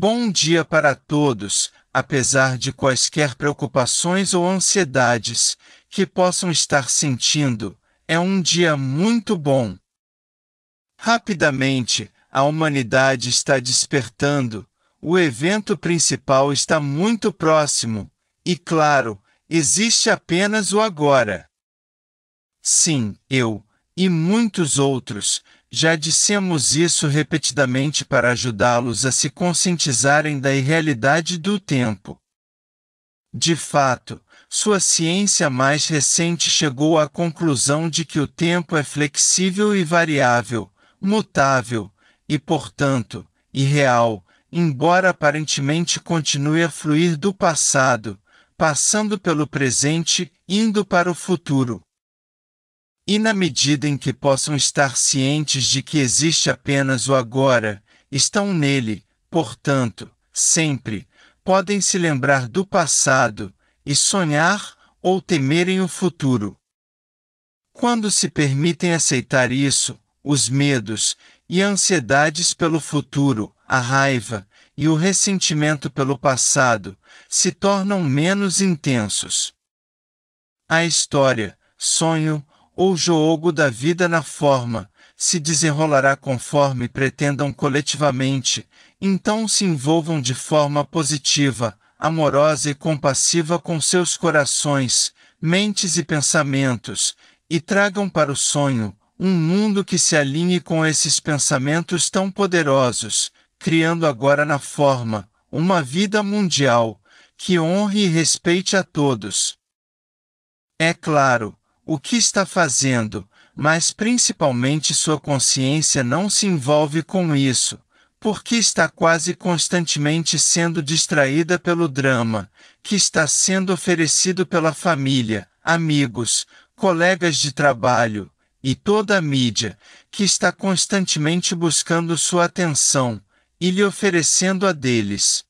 Bom dia para todos, apesar de quaisquer preocupações ou ansiedades que possam estar sentindo, é um dia muito bom. Rapidamente, a humanidade está despertando, o evento principal está muito próximo, e claro, existe apenas o agora. Sim, eu, e muitos outros, já dissemos isso repetidamente para ajudá-los a se conscientizarem da irrealidade do tempo. De fato, sua ciência mais recente chegou à conclusão de que o tempo é flexível e variável, mutável, e, portanto, irreal, embora aparentemente continue a fluir do passado, passando pelo presente, indo para o futuro. E na medida em que possam estar cientes de que existe apenas o agora, estão nele, portanto, sempre, podem se lembrar do passado e sonhar ou temerem o futuro. Quando se permitem aceitar isso, os medos e ansiedades pelo futuro, a raiva e o ressentimento pelo passado se tornam menos intensos. A história, sonho, ou jogo da vida na forma, se desenrolará conforme pretendam coletivamente, então se envolvam de forma positiva, amorosa e compassiva com seus corações, mentes e pensamentos, e tragam para o sonho um mundo que se alinhe com esses pensamentos tão poderosos, criando agora na forma uma vida mundial que honre e respeite a todos. É claro, o que está fazendo, mas principalmente sua consciência não se envolve com isso, porque está quase constantemente sendo distraída pelo drama que está sendo oferecido pela família, amigos, colegas de trabalho e toda a mídia, que está constantemente buscando sua atenção e lhe oferecendo a deles.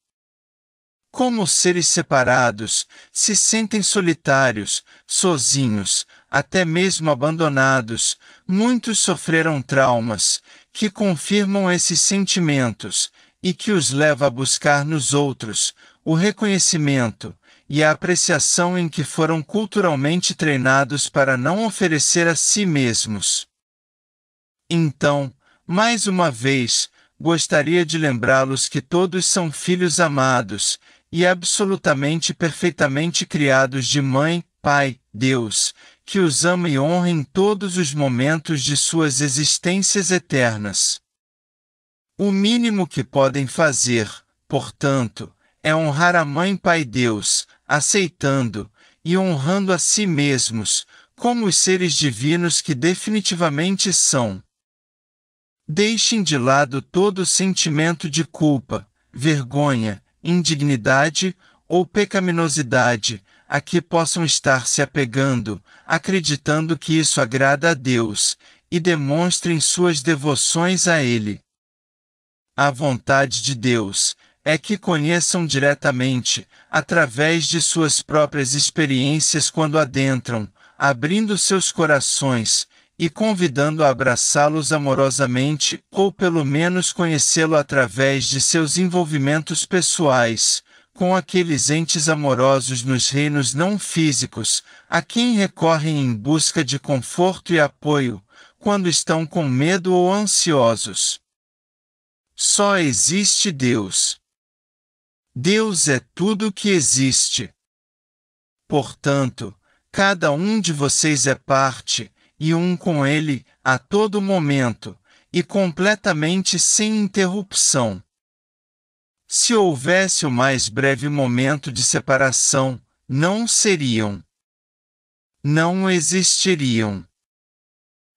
Como seres separados, se sentem solitários, sozinhos, até mesmo abandonados, muitos sofreram traumas, que confirmam esses sentimentos, e que os leva a buscar nos outros o reconhecimento e a apreciação em que foram culturalmente treinados para não oferecer a si mesmos. Então, mais uma vez, gostaria de lembrá-los que todos são filhos amados e absolutamente perfeitamente criados de mãe, pai, Deus, que os ama e honra em todos os momentos de suas existências eternas. O mínimo que podem fazer, portanto, é honrar a Mãe Pai Deus, aceitando e honrando a si mesmos, como os seres divinos que definitivamente são. Deixem de lado todo sentimento de culpa, vergonha, indignidade ou pecaminosidade, a que possam estar se apegando, acreditando que isso agrada a Deus, e demonstrem suas devoções a Ele. A vontade de Deus é que conheçam diretamente, através de suas próprias experiências quando adentram, abrindo seus corações, e convidando a abraçá-los amorosamente, ou pelo menos conhecê-lo através de seus envolvimentos pessoais, com aqueles entes amorosos nos reinos não físicos, a quem recorrem em busca de conforto e apoio, quando estão com medo ou ansiosos. Só existe Deus. Deus é tudo que existe. Portanto, cada um de vocês é parte, e um com ele, a todo momento, e completamente sem interrupção. Se houvesse o mais breve momento de separação, não seriam. Não existiriam.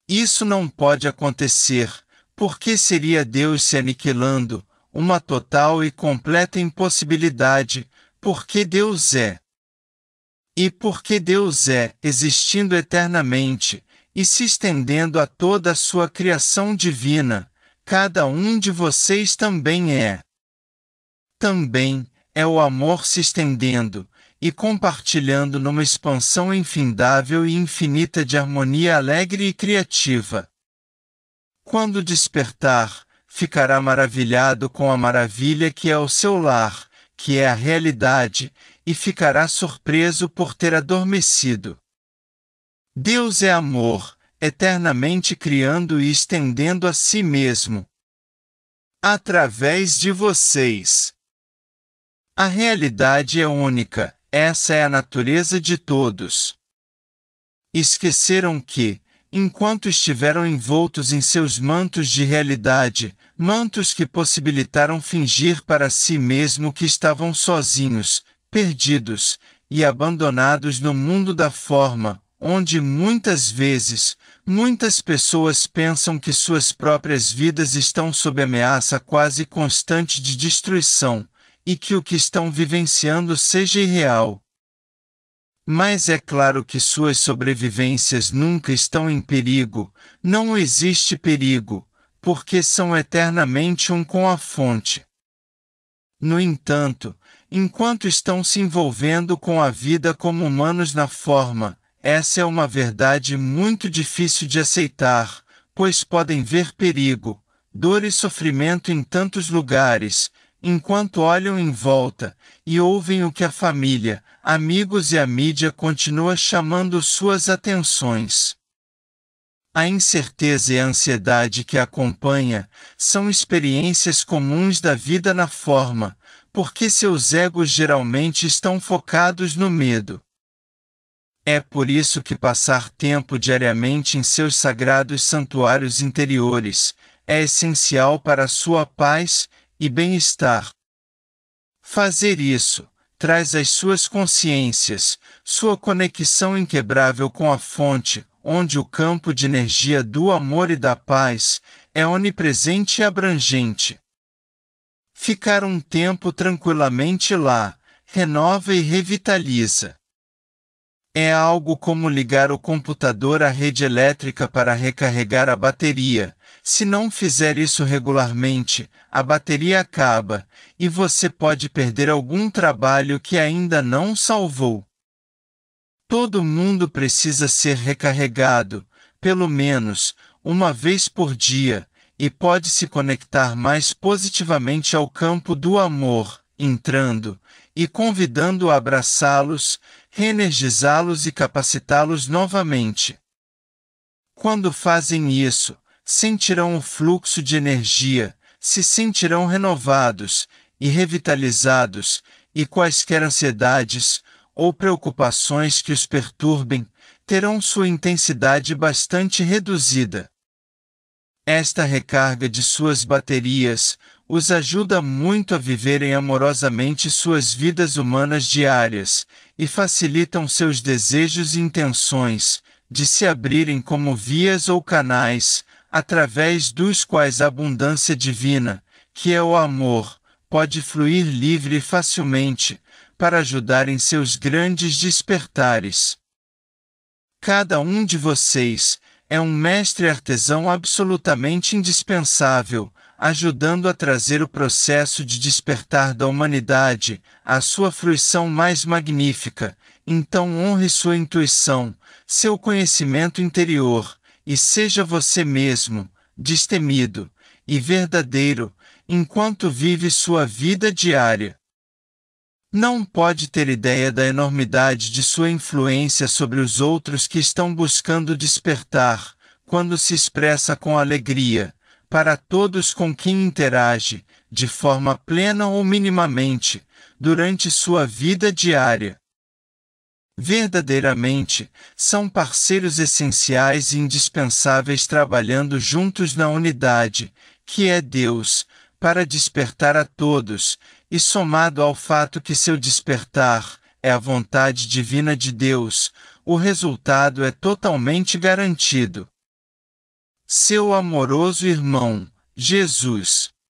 Isso não pode acontecer, porque seria Deus se aniquilando, uma total e completa impossibilidade, porque Deus é. E porque Deus é, existindo eternamente, e se estendendo a toda a sua criação divina, cada um de vocês também é também é o amor se estendendo e compartilhando numa expansão infindável e infinita de harmonia alegre e criativa. Quando despertar, ficará maravilhado com a maravilha que é o seu lar, que é a realidade, e ficará surpreso por ter adormecido. Deus é amor, eternamente criando e estendendo a si mesmo. Através de vocês. A realidade é única, essa é a natureza de todos. Esqueceram que, enquanto estiveram envoltos em seus mantos de realidade, mantos que possibilitaram fingir para si mesmo que estavam sozinhos, perdidos e abandonados no mundo da forma, onde muitas vezes, muitas pessoas pensam que suas próprias vidas estão sob ameaça quase constante de destruição, e que o que estão vivenciando seja irreal. Mas é claro que suas sobrevivências nunca estão em perigo, não existe perigo, porque são eternamente um com a fonte. No entanto, enquanto estão se envolvendo com a vida como humanos na forma, essa é uma verdade muito difícil de aceitar, pois podem ver perigo, dor e sofrimento em tantos lugares, enquanto olham em volta e ouvem o que a família, amigos e a mídia continua chamando suas atenções. A incerteza e a ansiedade que a acompanha são experiências comuns da vida na forma, porque seus egos geralmente estão focados no medo. É por isso que passar tempo diariamente em seus sagrados santuários interiores é essencial para sua paz e bem-estar. Fazer isso traz às suas consciências sua conexão inquebrável com a fonte, onde o campo de energia do amor e da paz é onipresente e abrangente. Ficar um tempo tranquilamente lá renova e revitaliza. É algo como ligar o computador à rede elétrica para recarregar a bateria, se não fizer isso regularmente, a bateria acaba e você pode perder algum trabalho que ainda não salvou. Todo mundo precisa ser recarregado, pelo menos, uma vez por dia, e pode se conectar mais positivamente ao campo do amor, entrando e convidando a abraçá-los, reenergizá-los e capacitá-los novamente. Quando fazem isso, sentirão um fluxo de energia, se sentirão renovados e revitalizados, e quaisquer ansiedades ou preocupações que os perturbem terão sua intensidade bastante reduzida. Esta recarga de suas baterias os ajuda muito a viverem amorosamente suas vidas humanas diárias e facilitam seus desejos e intenções, de se abrirem como vias ou canais, através dos quais a abundância divina, que é o amor, pode fluir livre e facilmente, para ajudar em seus grandes despertares. Cada um de vocês é um mestre artesão absolutamente indispensável, ajudando a trazer o processo de despertar da humanidade à sua fruição mais magnífica, então honre sua intuição, seu conhecimento interior, e seja você mesmo, destemido e verdadeiro, enquanto vive sua vida diária. Não pode ter ideia da enormidade de sua influência sobre os outros que estão buscando despertar, quando se expressa com alegria, para todos com quem interage, de forma plena ou minimamente, durante sua vida diária verdadeiramente, são parceiros essenciais e indispensáveis trabalhando juntos na unidade, que é Deus, para despertar a todos, e somado ao fato que seu despertar é a vontade divina de Deus, o resultado é totalmente garantido. Seu amoroso irmão, Jesus.